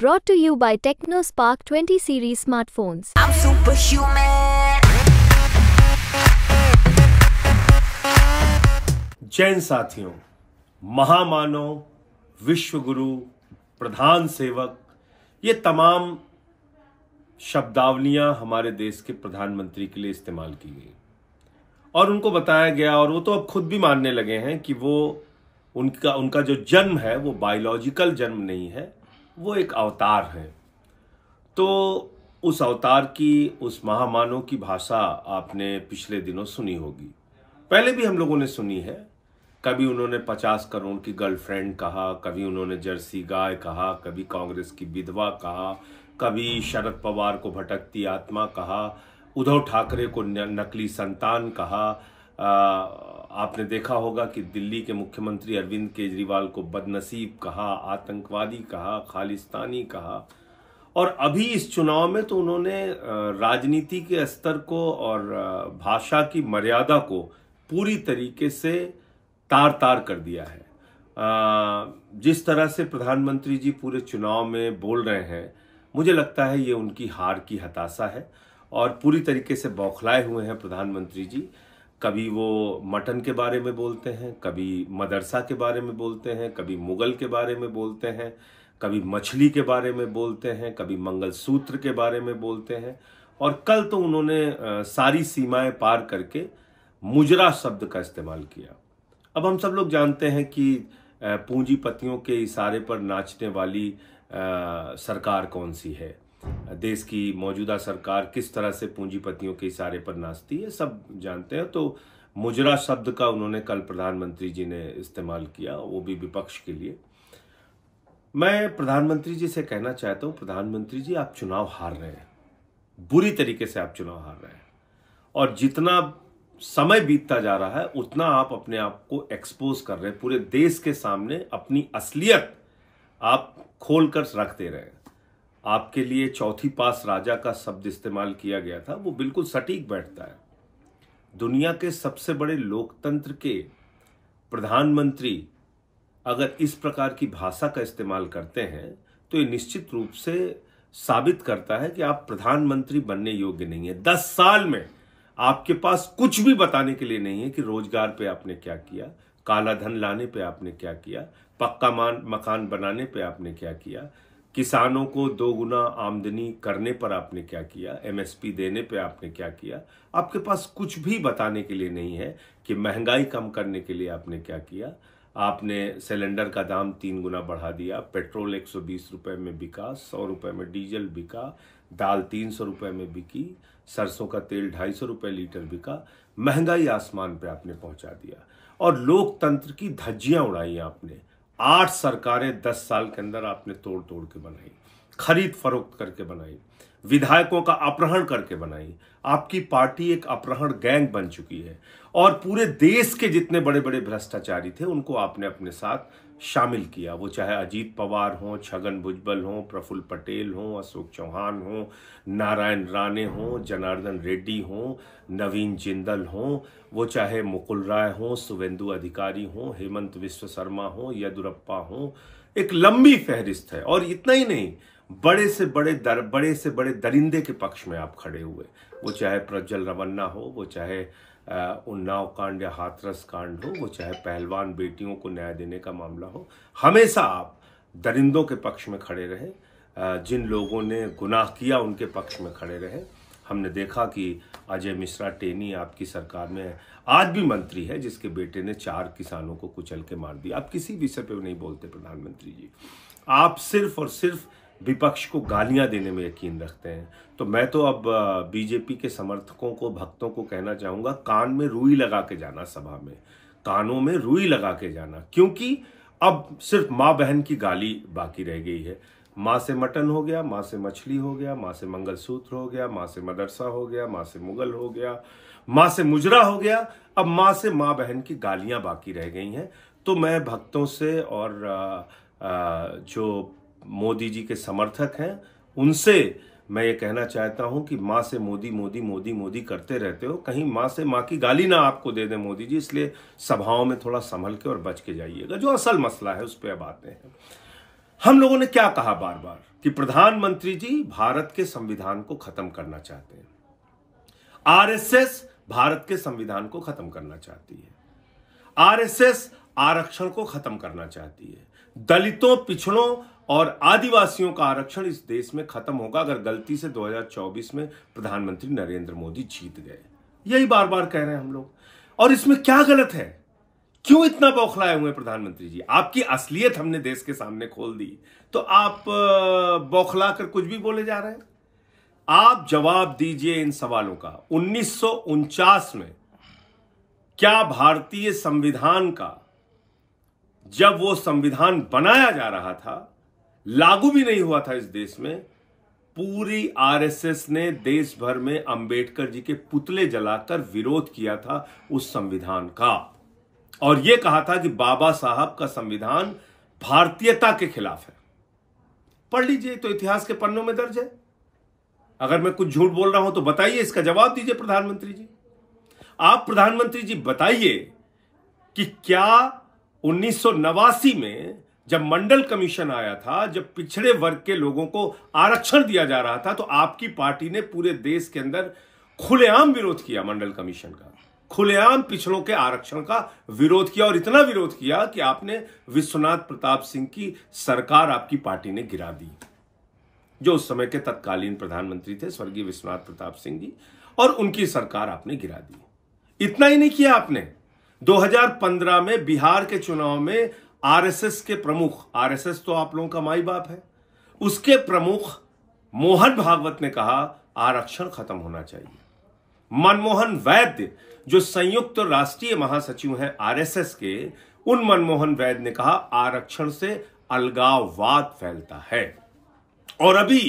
brought to you by Tecno 20 series smartphones. I'm superhuman. Jain साथियों महामानव विश्व गुरु प्रधान सेवक ये तमाम शब्दावलियां हमारे देश के प्रधानमंत्री के लिए इस्तेमाल की गई और उनको बताया गया और वो तो अब खुद भी मानने लगे हैं कि वो उनका उनका जो जन्म है वो बायोलॉजिकल जन्म नहीं है वो एक अवतार है तो उस अवतार की उस महामानव की भाषा आपने पिछले दिनों सुनी होगी पहले भी हम लोगों ने सुनी है कभी उन्होंने पचास करोड़ की गर्लफ्रेंड कहा कभी उन्होंने जर्सी गाय कहा कभी कांग्रेस की विधवा कहा कभी शरद पवार को भटकती आत्मा कहा उद्धव ठाकरे को नकली संतान कहा आ, आपने देखा होगा कि दिल्ली के मुख्यमंत्री अरविंद केजरीवाल को बदनसीब कहा आतंकवादी कहा खालिस्तानी कहा और अभी इस चुनाव में तो उन्होंने राजनीति के स्तर को और भाषा की मर्यादा को पूरी तरीके से तार तार कर दिया है जिस तरह से प्रधानमंत्री जी पूरे चुनाव में बोल रहे हैं मुझे लगता है ये उनकी हार की हताशा है और पूरी तरीके से बौखलाए हुए हैं प्रधानमंत्री जी कभी वो मटन के बारे में बोलते हैं कभी मदरसा के बारे में बोलते हैं कभी मुग़ल के बारे में बोलते हैं कभी मछली के बारे में बोलते हैं कभी मंगलसूत्र के बारे में बोलते हैं और कल तो उन्होंने सारी सीमाएं पार करके मुजरा शब्द का इस्तेमाल किया अब हम सब लोग जानते हैं कि पूंजीपतियों के इशारे पर नाचने वाली सरकार कौन सी है देश की मौजूदा सरकार किस तरह से पूंजीपतियों के इशारे पर नाचती है सब जानते हैं तो मुजरा शब्द का उन्होंने कल प्रधानमंत्री जी ने इस्तेमाल किया वो भी विपक्ष के लिए मैं प्रधानमंत्री जी से कहना चाहता हूं प्रधानमंत्री जी आप चुनाव हार रहे हैं बुरी तरीके से आप चुनाव हार रहे हैं और जितना समय बीतता जा रहा है उतना आप अपने आप को एक्सपोज कर रहे हैं पूरे देश के सामने अपनी असलियत आप खोल कर रख दे रहे हैं आपके लिए चौथी पास राजा का शब्द इस्तेमाल किया गया था वो बिल्कुल सटीक बैठता है दुनिया के सबसे बड़े लोकतंत्र के प्रधानमंत्री अगर इस प्रकार की भाषा का इस्तेमाल करते हैं तो ये निश्चित रूप से साबित करता है कि आप प्रधानमंत्री बनने योग्य नहीं है दस साल में आपके पास कुछ भी बताने के लिए नहीं है कि रोजगार पे आपने क्या किया काला धन लाने पे आपने क्या किया पक्का मान मकान बनाने पे आपने क्या किया किसानों को दो गुना आमदनी करने पर आपने क्या किया एमएसपी देने पर आपने क्या किया आपके पास कुछ भी बताने के लिए नहीं है कि महंगाई कम करने के लिए आपने क्या किया आपने सिलेंडर का दाम तीन गुना बढ़ा दिया पेट्रोल एक सौ बीस रुपये में बिका सौ रुपये में डीजल बिका दाल तीन सौ रुपये में बिकी सरसों का तेल ढाई सौ रुपये लीटर बिका महंगाई आसमान पे आपने पहुंचा दिया और लोकतंत्र की धज्जियां उड़ाई आपने आठ सरकारें दस साल के अंदर आपने तोड़ तोड़ के बनाई खरीद फरोख्त करके बनाई विधायकों का अपहरण करके बनाई आपकी पार्टी एक अपहरण गैंग बन चुकी है और पूरे देश के जितने बड़े बड़े भ्रष्टाचारी थे उनको आपने अपने साथ शामिल किया वो चाहे अजीत पवार हों छगन भुजबल हों प्रफुल्ल पटेल हों अशोक चौहान हों नारायण राणे हों जनार्दन रेड्डी हों नवीन जिंदल हों वो चाहे मुकुल राय हों सुवेंदु अधिकारी हों हेमंत विश्व शर्मा हों यदुरप्पा हों एक लंबी फहरिस्त है और इतना ही नहीं बड़े से बड़े दर बड़े से बड़े दरिंदे के पक्ष में आप खड़े हुए वो चाहे प्रज्वल रवन्ना हो वो चाहे उन्नाव कांड या हाथरस कांड हो वो चाहे पहलवान बेटियों को न्याय देने का मामला हो हमेशा आप दरिंदों के पक्ष में खड़े रहे जिन लोगों ने गुनाह किया उनके पक्ष में खड़े रहे हमने देखा कि अजय मिश्रा टेनी आपकी सरकार में आज भी मंत्री है जिसके बेटे ने चार किसानों को कुचल के मार दिया आप किसी विषय पर नहीं बोलते प्रधानमंत्री जी आप सिर्फ और सिर्फ विपक्ष को गालियां देने में यकीन रखते हैं तो मैं तो अब बीजेपी के समर्थकों को भक्तों को कहना चाहूंगा कान में रुई लगा के जाना सभा में कानों में रुई लगा के जाना क्योंकि अब सिर्फ माँ बहन की गाली बाकी रह गई है माँ से मटन हो गया माँ से मछली हो गया माँ से मंगलसूत्र हो गया माँ से मदरसा हो गया माँ से मुगल हो गया माँ से मुजरा हो गया अब माँ से माँ बहन की गालियां बाकी रह गई हैं तो मैं भक्तों से और जो मोदी जी के समर्थक हैं उनसे मैं ये कहना चाहता हूं कि माँ से मोदी मोदी मोदी मोदी करते रहते हो कहीं माँ से माँ की गाली ना आपको दे दें मोदी जी इसलिए सभाओं में थोड़ा संभल के और बच के जाइएगा जो असल मसला है उस पर अब आते हैं हम लोगों ने क्या कहा बार बार कि प्रधानमंत्री जी भारत के संविधान को खत्म करना चाहते हैं आरएसएस भारत के संविधान को खत्म करना चाहती है आरएसएस आरक्षण को खत्म करना चाहती है दलितों पिछड़ों और आदिवासियों का आरक्षण इस देश में खत्म होगा अगर गलती से 2024 में प्रधानमंत्री नरेंद्र मोदी जीत गए यही बार बार कह रहे हैं हम लोग और इसमें क्या गलत है क्यों इतना बौखलाए हुए प्रधानमंत्री जी आपकी असलियत हमने देश के सामने खोल दी तो आप बौखला कर कुछ भी बोले जा रहे हैं आप जवाब दीजिए इन सवालों का उन्नीस में क्या भारतीय संविधान का जब वो संविधान बनाया जा रहा था लागू भी नहीं हुआ था इस देश में पूरी आरएसएस ने देश भर में अंबेडकर जी के पुतले जलाकर विरोध किया था उस संविधान का और यह कहा था कि बाबा साहब का संविधान भारतीयता के खिलाफ है पढ़ लीजिए तो इतिहास के पन्नों में दर्ज है अगर मैं कुछ झूठ बोल रहा हूं तो बताइए इसका जवाब दीजिए प्रधानमंत्री जी आप प्रधानमंत्री जी बताइए कि क्या उन्नीस में जब मंडल कमीशन आया था जब पिछड़े वर्ग के लोगों को आरक्षण दिया जा रहा था तो आपकी पार्टी ने पूरे देश के अंदर खुलेआम विरोध किया मंडल कमीशन का खुलेआम पिछड़ों के आरक्षण का विरोध किया और इतना विरोध किया कि आपने विश्वनाथ प्रताप सिंह की सरकार आपकी पार्टी ने गिरा दी जो उस समय के तत्कालीन प्रधानमंत्री थे स्वर्गीय विश्वनाथ प्रताप सिंह जी और उनकी सरकार आपने गिरा दी इतना ही नहीं किया आपने 2015 में बिहार के चुनाव में आरएसएस के प्रमुख आरएसएस तो आप लोगों का माई बाप है उसके प्रमुख मोहन भागवत ने कहा आरक्षण खत्म होना चाहिए मनमोहन वैद्य जो संयुक्त तो राष्ट्रीय महासचिव हैं आरएसएस के उन मनमोहन वैद्य ने कहा आरक्षण से अलगाववाद फैलता है और अभी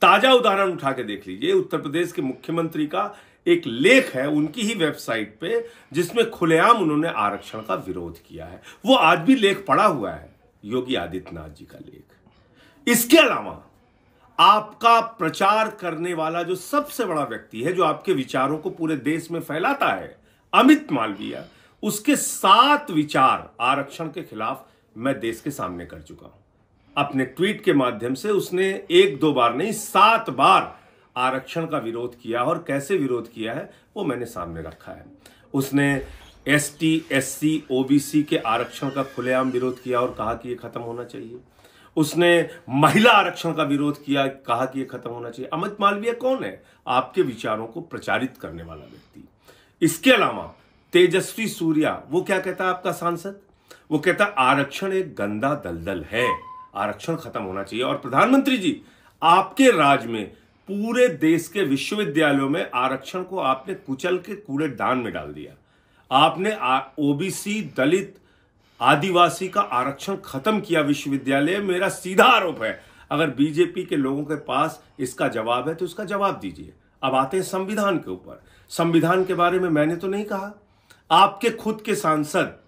ताजा उदाहरण उठा के देख लीजिए उत्तर प्रदेश के मुख्यमंत्री का एक लेख है उनकी ही वेबसाइट पे जिसमें खुलेआम उन्होंने आरक्षण का विरोध किया है वो आज भी लेख पड़ा हुआ है योगी आदित्यनाथ जी का लेख इसके अलावा आपका प्रचार करने वाला जो सबसे बड़ा व्यक्ति है जो आपके विचारों को पूरे देश में फैलाता है अमित मालवीय उसके सात विचार आरक्षण के खिलाफ मैं देश के सामने कर चुका हूं अपने ट्वीट के माध्यम से उसने एक दो बार नहीं सात बार आरक्षण का विरोध किया और कैसे विरोध किया है वो मैंने सामने रखा है उसने S T S C O B C के आरक्षण का खुलेआम विरोध किया और कहा कि ये खत्म होना चाहिए उसने महिला आरक्षण का विरोध किया कहा कि ये खत्म होना चाहिए अमित मालवीय कौन है आपके विचारों को प्रचारित करने वाला व्यक्ति इसके अलावा तेजस्वी सूर्या वो क्या कहता है आपका सांसद वो कहता आरक्षण एक गंदा दलदल है आरक्षण खत्म होना चाहिए और प्रधानमंत्री जी आपके राज में पूरे देश के विश्वविद्यालयों में आरक्षण को आपने कुचल के कूड़ेदान में डाल दिया आपने ओबीसी दलित आदिवासी का आरक्षण खत्म किया विश्वविद्यालय मेरा सीधा आरोप है अगर बीजेपी के लोगों के पास इसका जवाब है तो इसका जवाब दीजिए अब आते हैं संविधान के ऊपर संविधान के बारे में मैंने तो नहीं कहा आपके खुद के सांसद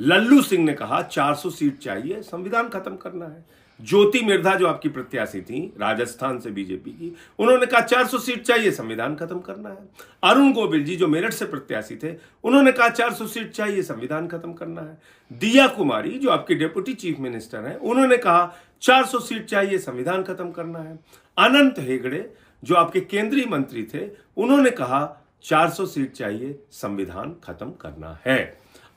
लल्लू सिंह ने कहा 400 सीट चाहिए संविधान खत्म करना है ज्योति मिर्धा जो आपकी प्रत्याशी थी राजस्थान से बीजेपी की उन्होंने कहा 400 सीट चाहिए संविधान खत्म करना है अरुण गोविल जी जो मेरठ से प्रत्याशी थे उन्होंने कहा 400 सीट चाहिए संविधान खत्म करना है दिया कुमारी जो आपके डेप्यूटी चीफ मिनिस्टर हैं उन्होंने कहा 400 सीट चाहिए संविधान खत्म करना है अनंत हेगड़े जो आपके केंद्रीय मंत्री थे उन्होंने कहा चार सीट चाहिए संविधान खत्म करना है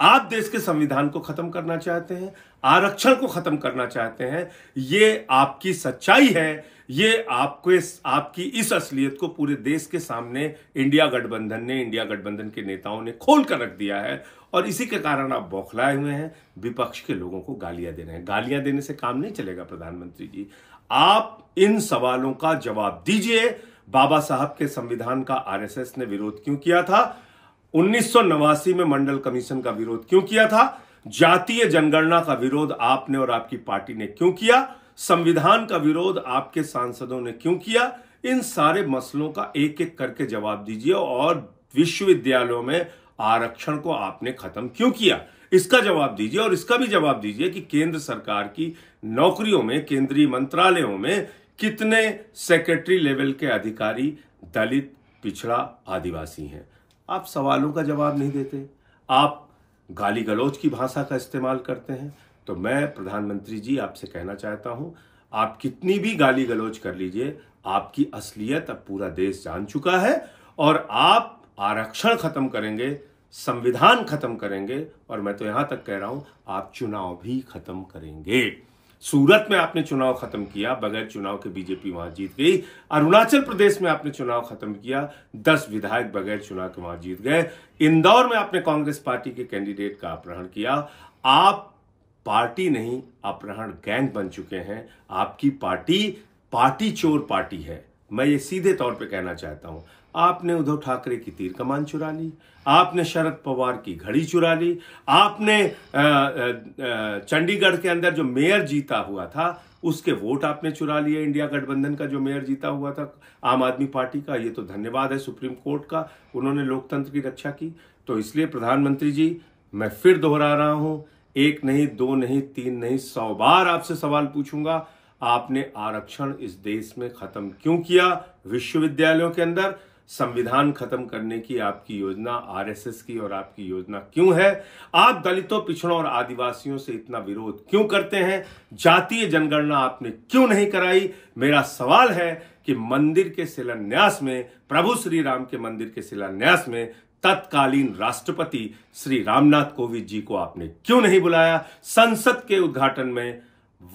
आप देश के संविधान को खत्म करना चाहते हैं आरक्षण को खत्म करना चाहते हैं ये आपकी सच्चाई है ये आपको आपकी इस असलियत को पूरे देश के सामने इंडिया गठबंधन ने इंडिया गठबंधन के नेताओं ने खोल कर रख दिया है और इसी के कारण आप बौखलाए हुए हैं विपक्ष के लोगों को गालियां दे रहे हैं गालियां देने से काम नहीं चलेगा प्रधानमंत्री जी आप इन सवालों का जवाब दीजिए बाबा साहब के संविधान का आरएसएस ने विरोध क्यों किया था उन्नीस में मंडल कमीशन का विरोध क्यों किया था जातीय जनगणना का विरोध आपने और आपकी पार्टी ने क्यों किया संविधान का विरोध आपके सांसदों ने क्यों किया इन सारे मसलों का एक एक करके जवाब दीजिए और विश्वविद्यालयों में आरक्षण को आपने खत्म क्यों किया इसका जवाब दीजिए और इसका भी जवाब दीजिए कि केंद्र सरकार की नौकरियों में केंद्रीय मंत्रालयों में कितने सेक्रेटरी लेवल के अधिकारी दलित पिछड़ा आदिवासी हैं आप सवालों का जवाब नहीं देते आप गाली गलौज की भाषा का इस्तेमाल करते हैं तो मैं प्रधानमंत्री जी आपसे कहना चाहता हूं आप कितनी भी गाली गलौज कर लीजिए आपकी असलियत अब पूरा देश जान चुका है और आप आरक्षण खत्म करेंगे संविधान खत्म करेंगे और मैं तो यहां तक कह रहा हूं आप चुनाव भी खत्म करेंगे सूरत में आपने चुनाव खत्म किया बगैर चुनाव के बीजेपी वहां जीत गई अरुणाचल प्रदेश में आपने चुनाव खत्म किया दस विधायक बगैर चुनाव के वहां जीत गए इंदौर में आपने कांग्रेस पार्टी के कैंडिडेट का अपहरण किया आप पार्टी नहीं अपहरण गैंग बन चुके हैं आपकी पार्टी पार्टी चोर पार्टी है मैं ये सीधे तौर पर कहना चाहता हूं आपने उद्धव ठाकरे की तीर कमान चुरा ली आपने शरद पवार की घड़ी चुरा ली आपने चंडीगढ़ के अंदर जो मेयर जीता हुआ था उसके वोट आपने चुरा लिए इंडिया गठबंधन का जो मेयर जीता हुआ था आम आदमी पार्टी का ये तो धन्यवाद है सुप्रीम कोर्ट का उन्होंने लोकतंत्र की रक्षा की तो इसलिए प्रधानमंत्री जी मैं फिर दोहरा रहा हूं एक नहीं दो नहीं तीन नहीं सौ बार आपसे सवाल पूछूंगा आपने आरक्षण इस देश में खत्म क्यों किया विश्वविद्यालयों के अंदर संविधान खत्म करने की आपकी योजना आरएसएस की और आपकी योजना क्यों है आप दलितों पिछड़ों और आदिवासियों से इतना विरोध क्यों करते हैं जातीय जनगणना आपने क्यों नहीं कराई मेरा सवाल है कि मंदिर के शिलान्यास में प्रभु श्री राम के मंदिर के शिलान्यास में तत्कालीन राष्ट्रपति श्री रामनाथ कोविंद जी को आपने क्यों नहीं बुलाया संसद के उद्घाटन में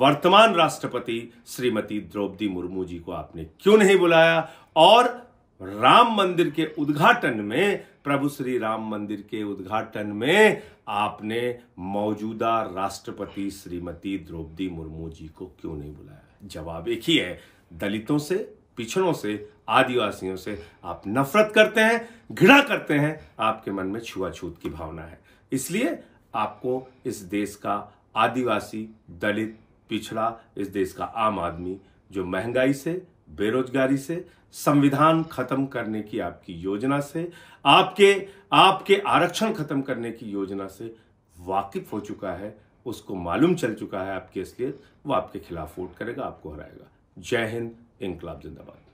वर्तमान राष्ट्रपति श्रीमती द्रौपदी मुर्मू जी को आपने क्यों नहीं बुलाया और राम मंदिर के उद्घाटन में प्रभु श्री राम मंदिर के उद्घाटन में आपने मौजूदा राष्ट्रपति श्रीमती द्रौपदी मुर्मू जी को क्यों नहीं बुलाया जवाब एक ही है दलितों से पिछड़ों से आदिवासियों से आप नफरत करते हैं घृणा करते हैं आपके मन में छुआछूत की भावना है इसलिए आपको इस देश का आदिवासी दलित पिछड़ा इस देश का आम आदमी जो महंगाई से बेरोजगारी से संविधान खत्म करने की आपकी योजना से आपके आपके आरक्षण खत्म करने की योजना से वाकिफ हो चुका है उसको मालूम चल चुका है आपकी असलियत वो आपके खिलाफ वोट करेगा आपको हराएगा जय हिंद इनकलाब जिंदाबाद